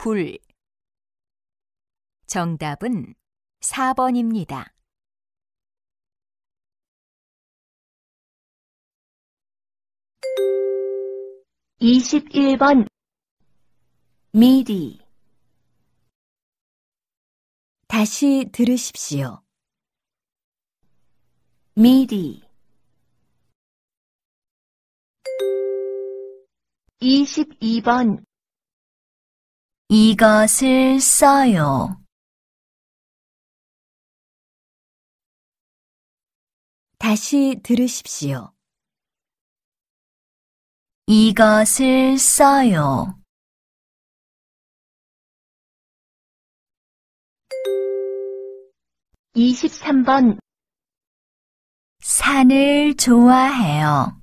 불. 정답은 4번입니다. 2 1번 미리 다시 들으십시오. 미리 2 2번 이것을 써요. 다시 들으십시오. 이것을 써요. 이십번 산을 좋아해요.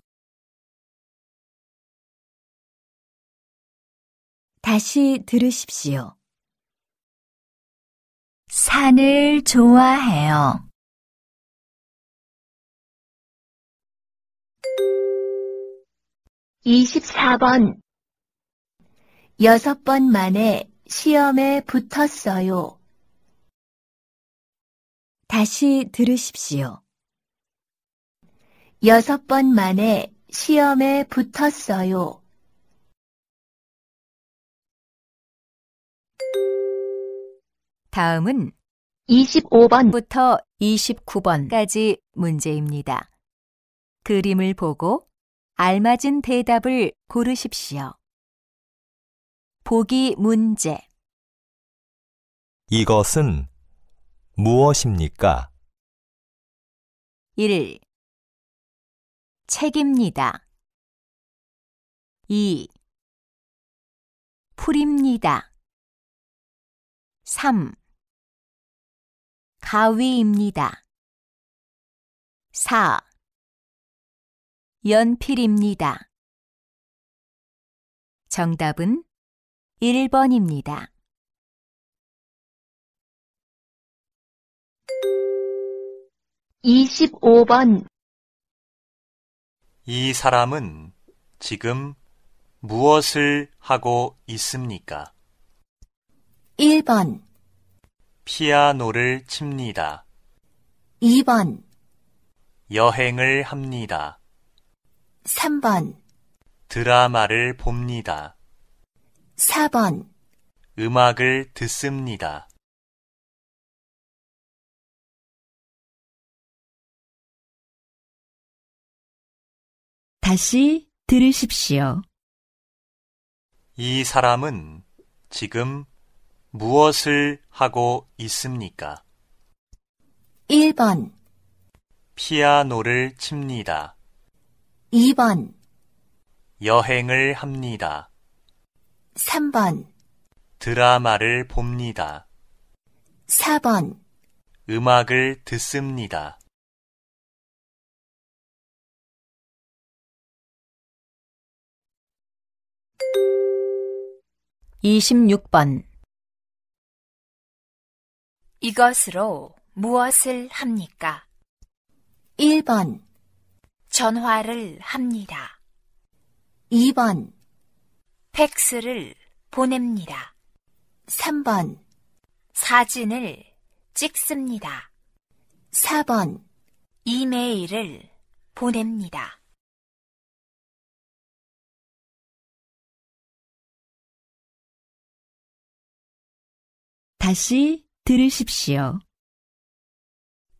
다시 들으십시오. 산을 좋아해요. 이십번 여섯 번 만에 시험에 붙었어요. 다시 들으십시오. 여섯 번 만에 시험에 붙었어요. 다음은 25번부터 29번까지 문제입니다. 그림을 보고 알맞은 대답을 고르십시오. 보기 문제 이것은 무엇입니까? 1. 책입니다. 2. 풀입니다. 3. 가위입니다. 4. 연필입니다. 정답은 1번입니다. 2 5번이 사람은 지금 무엇을 하고 있습니까? 1번 피아노를 칩니다. 2번 여행을 합니다. 3번 드라마를 봅니다. 4번 음악을 듣습니다. 다시 들으십시오. 이 사람은 지금 무엇을 하고 있습니까? 1번 피아노를 칩니다. 2번 여행을 합니다. 3번 드라마를 봅니다. 4번 음악을 듣습니다. (26번) 이것으로 무엇을 합니까? 1번 전화를 합니다. 2번 팩스를 보냅니다. 3번 사진을 찍습니다. 4번 이메일을 보냅니다. 다시 들으십시오.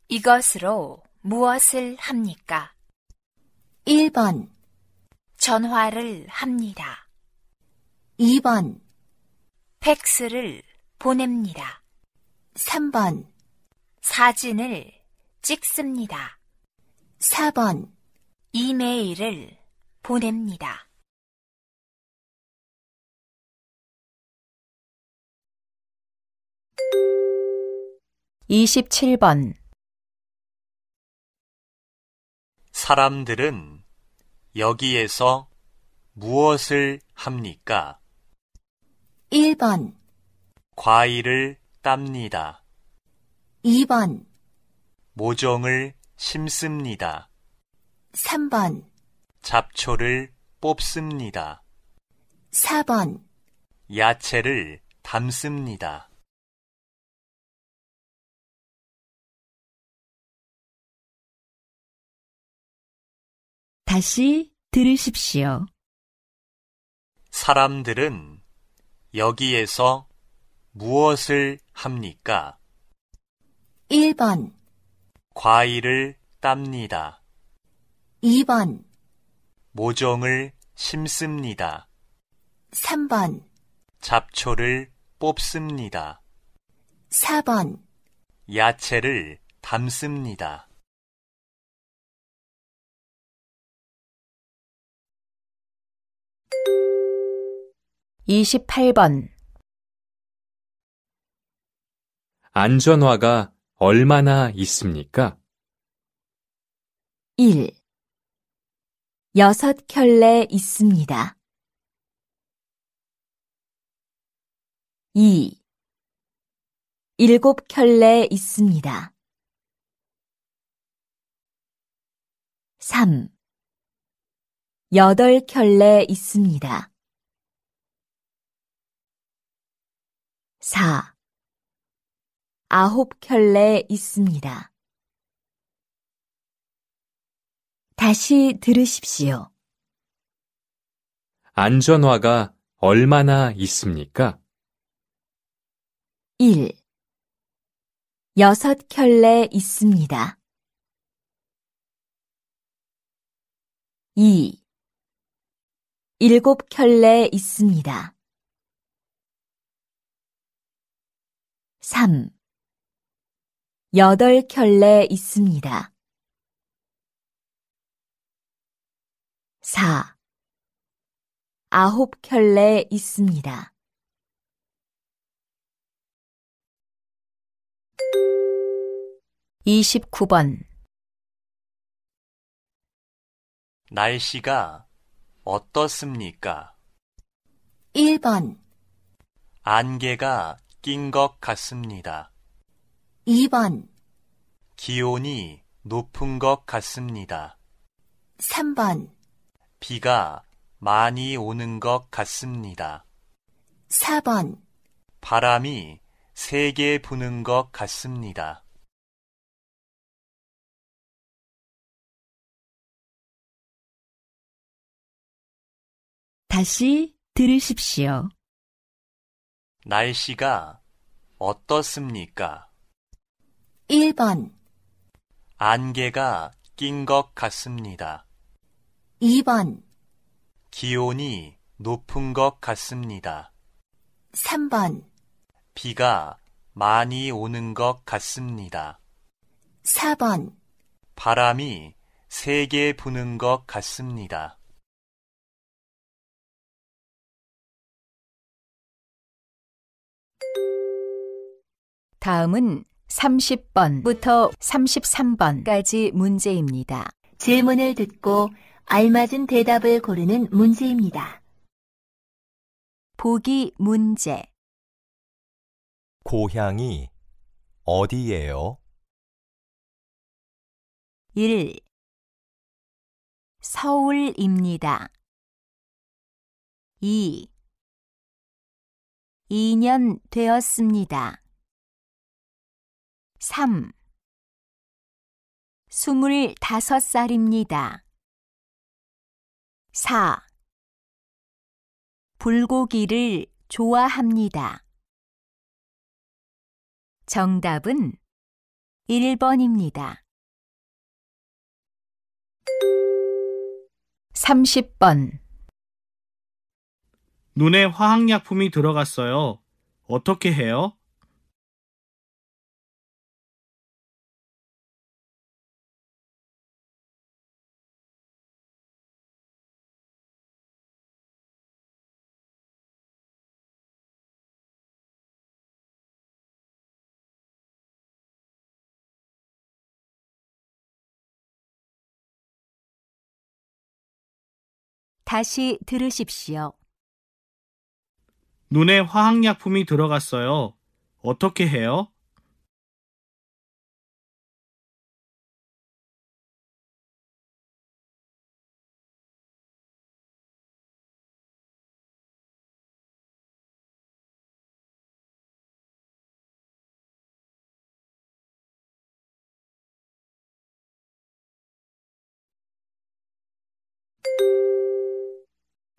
이것으로 무엇을 합니까? 1번 전화를 합니다. 2번 팩스를 보냅니다. 3번 사진을 찍습니다. 4번 이메일을 보냅니다. 27번 사람들은 여기에서 무엇을 합니까? 1번 과일을 땁니다. 2번 모종을 심습니다. 3번 잡초를 뽑습니다. 4번 야채를 담습니다. 다시 들으십시오. 사람들은 여기에서 무엇을 합니까? 1번 과일을 땁니다. 2번 모종을 심습니다. 3번 잡초를 뽑습니다. 4번 야채를 담습니다. 28번 안전화가 얼마나 있습니까? 1. 여섯 켤레 있습니다. 2. 일곱 켤레 있습니다. 3. 여덟 켤레 있습니다. 4. 아홉 켤레 있습니다. 다시 들으십시오. 안전화가 얼마나 있습니까? 1. 여섯 켤레 있습니다. 2. 일곱 켤레 있습니다. 3. 여덟 켤레 있습니다. 4. 아홉 켤레 있습니다. 이십번 날씨가 어떻습니까? 1번 안개가 낀 것 같습니다. 2번 기온이 높은 것 같습니다. 3번 비가 많이 오는 것 같습니다. 4번 바람이 세게 부는 것 같습니다. 다시 들으십시오. 날씨가 어떻습니까? 1번 안개가 낀 것 같습니다. 2번 기온이 높은 것 같습니다. 3번 비가 많이 오는 것 같습니다. 4번 바람이 세게 부는 것 같습니다. 다음은 30번부터 33번까지 문제입니다. 질문을 듣고 알맞은 대답을 고르는 문제입니다. 보기 문제 고향이 어디예요? 1. 서울입니다. 2. 2년 되었습니다. 3. 스물다섯 살입니다. 4. 불고기를 좋아합니다. 정답은 1번입니다. 30번 눈에 화학약품이 들어갔어요. 어떻게 해요? 다시 들으십시오. 눈에 화학약품이 들어갔어요. 어떻게 해요?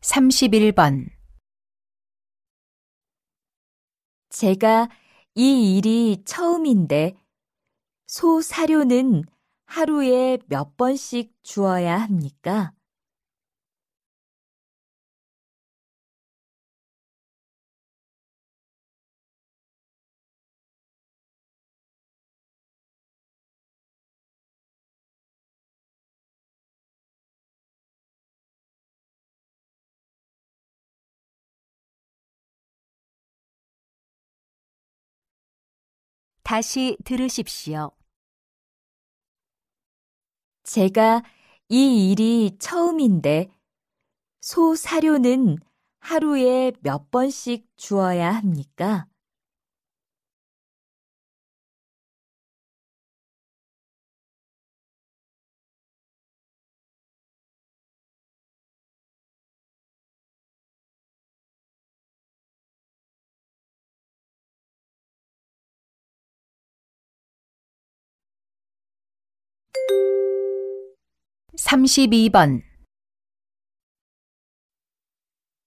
31번 제가 이 일이 처음인데 소 사료는 하루에 몇 번씩 주어야 합니까? 다시 들으십시오. 제가 이 일이 처음인데 소 사료는 하루에 몇 번씩 주어야 합니까? 32번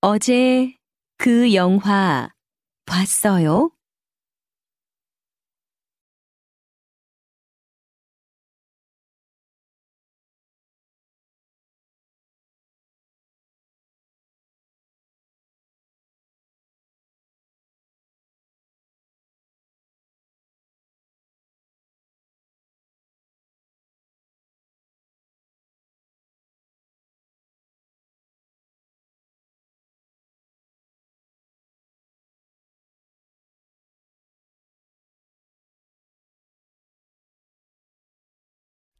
어제 그 영화 봤어요?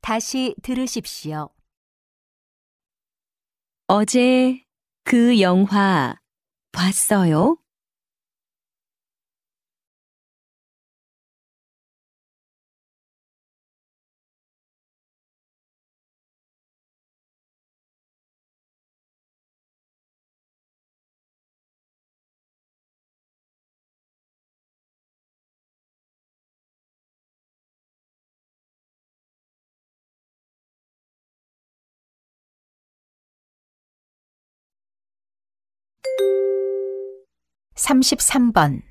다시 들으십시오. 어제 그 영화 봤어요? 33번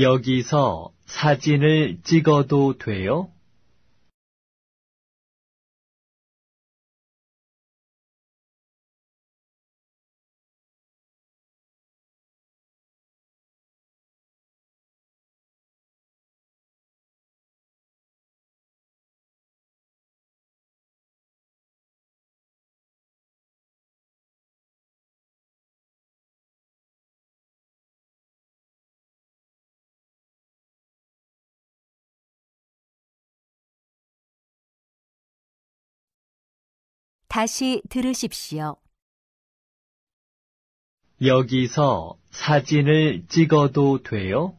여기서 사진을 찍어도 돼요? 다시 들으십시오. 여기서 사진을 찍어도 돼요?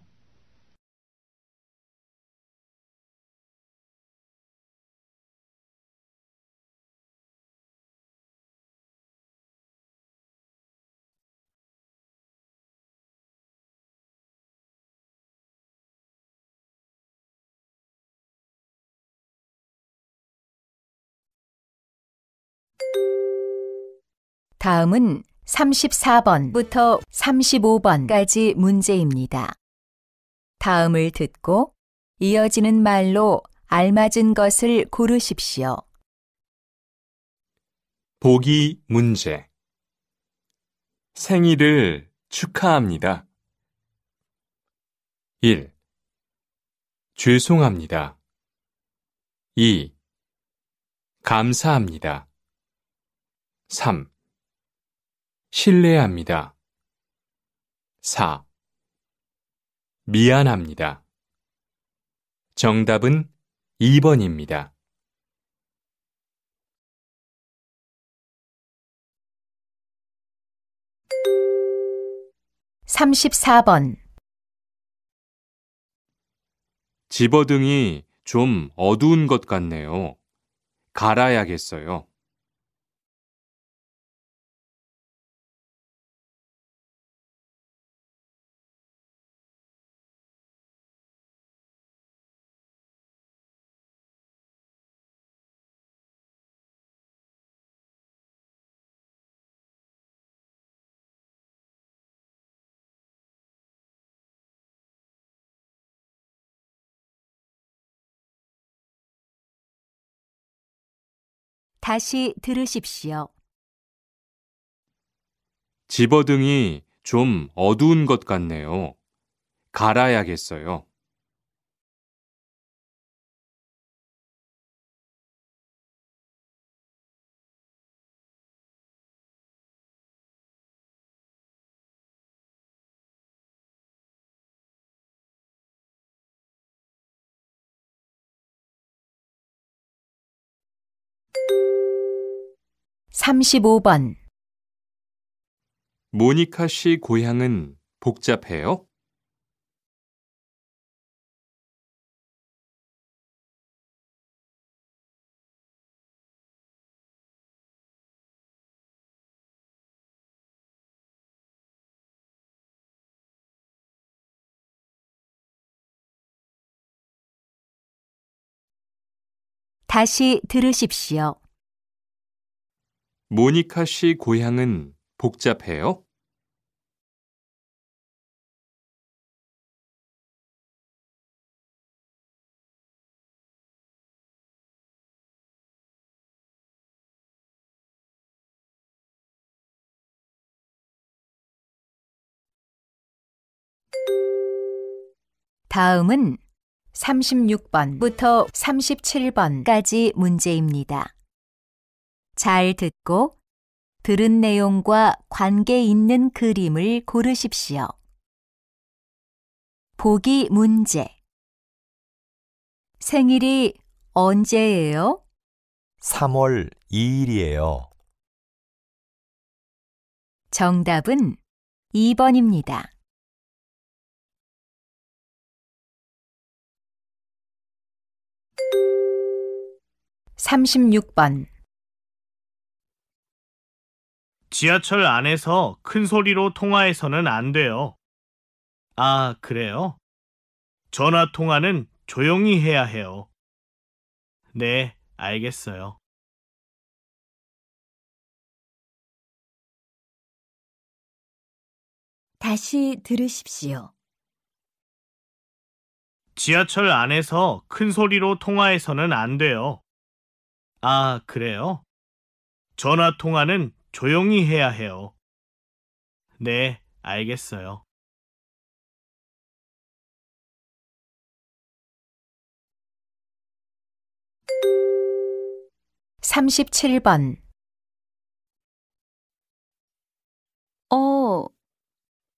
다음은 34번부터 35번까지 문제입니다. 다음을 듣고 이어지는 말로 알맞은 것을 고르십시오. 보기 문제 생일을 축하합니다. 1. 죄송합니다. 2. 감사합니다. 3. 신뢰합니다. 4. 미안합니다. 정답은 2번입니다. 3 4번 집어등이 좀 어두운 것 같네요. 갈아야겠어요. 다시 들으십시오. 집어등이 좀 어두운 것 같네요. 갈아야겠어요. 35번 모니카 씨 고향은 복잡해요? 다시 들으십시오. 모니카 씨 고향은 복잡해요? 다음은 36번부터 37번까지 문제입니다. 잘 듣고 들은 내용과 관계 있는 그림을 고르십시오. 보기 문제. 생일이 언제예요? 3월 2일이에요. 정답은 2번입니다. 36번 지하철 안에서 큰 소리로 통화해서는 안 돼요. 아, 그래요? 전화 통화는 조용히 해야 해요. 네, 알겠어요. 다시 들으십시오. 지하철 안에서 큰 소리로 통화해서는 안 돼요. 아, 그래요? 전화 통화는 조용히 해야 해요. 네, 알겠어요. 삼십번 어,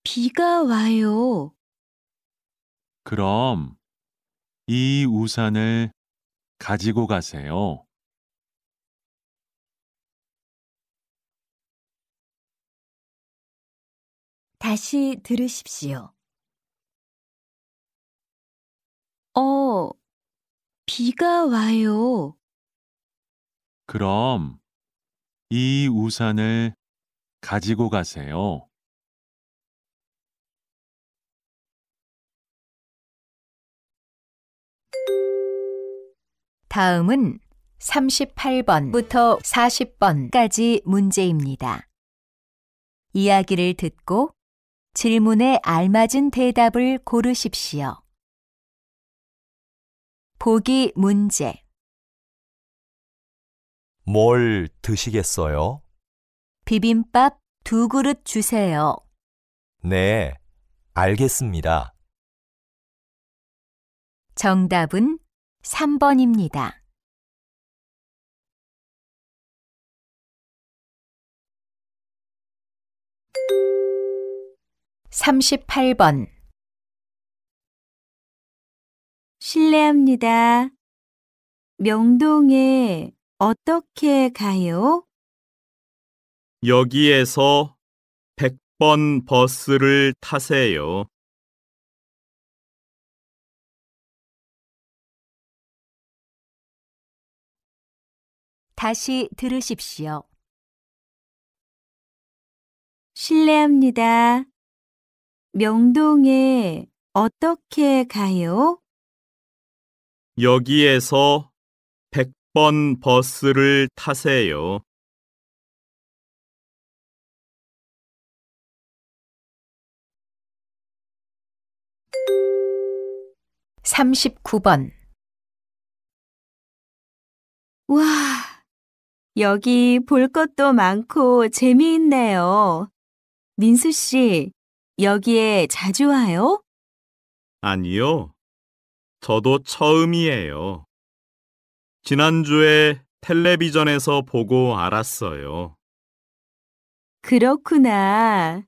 비가 와요. 그럼 이 우산을 가지고 가세요. 다시 들으십시오. 어, 비가 와요. 그럼 이 우산을 가지고 가세요. 다음은 38번부터 40번까지 문제입니다. 이야기를 듣고 질문에 알맞은 대답을 고르십시오. 보기 문제 뭘 드시겠어요? 비빔밥 두 그릇 주세요. 네, 알겠습니다. 정답은 3번입니다. 3 8번 실례합니다. 명동에 어떻게 가요? 여기에서 100번 버스를 타세요. 다시 들으십시오. 실례합니다. 명동에 어떻게 가요? 여기에서 100번 버스를 타세요. 삼십번 와, 여기 볼 것도 많고 재미있네요. 민수 씨, 여기에 자주 와요? 아니요. 저도 처음이에요. 지난주에 텔레비전에서 보고 알았어요. 그렇구나.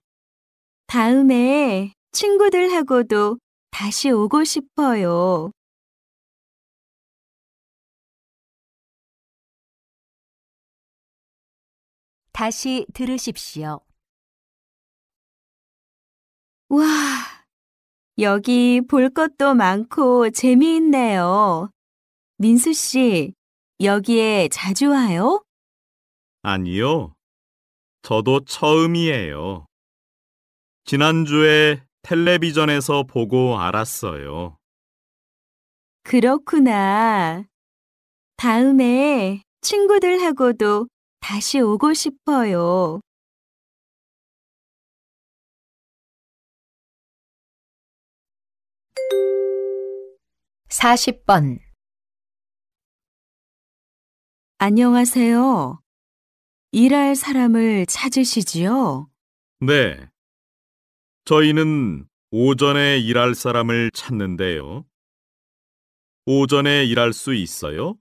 다음에 친구들하고도 다시 오고 싶어요. 다시 들으십시오. 와, 여기 볼 것도 많고 재미있네요. 민수 씨, 여기에 자주 와요? 아니요. 저도 처음이에요. 지난주에 텔레비전에서 보고 알았어요. 그렇구나. 다음에 친구들하고도 다시 오고 싶어요. 사십 번 안녕하세요. 일할 사람을 찾으시지요? 네. 저희는 오전에 일할 사람을 찾는데요. 오전에 일할 수 있어요?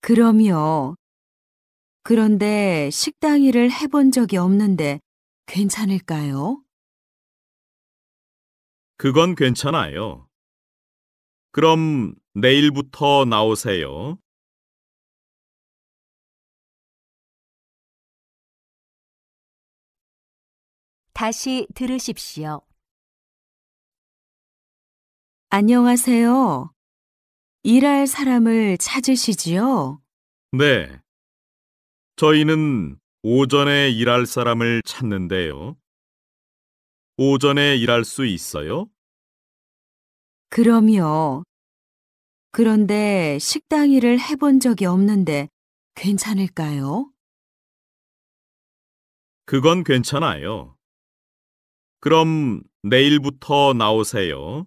그럼요. 그런데 식당 일을 해본 적이 없는데 괜찮을까요? 그건 괜찮아요. 그럼 내일부터 나오세요. 다시 들으십시오. 안녕하세요. 일할 사람을 찾으시지요? 네. 저희는 오전에 일할 사람을 찾는데요. 오전에 일할 수 있어요? 그럼요. 그런데 식당 일을 해본 적이 없는데 괜찮을까요? 그건 괜찮아요. 그럼 내일부터 나오세요.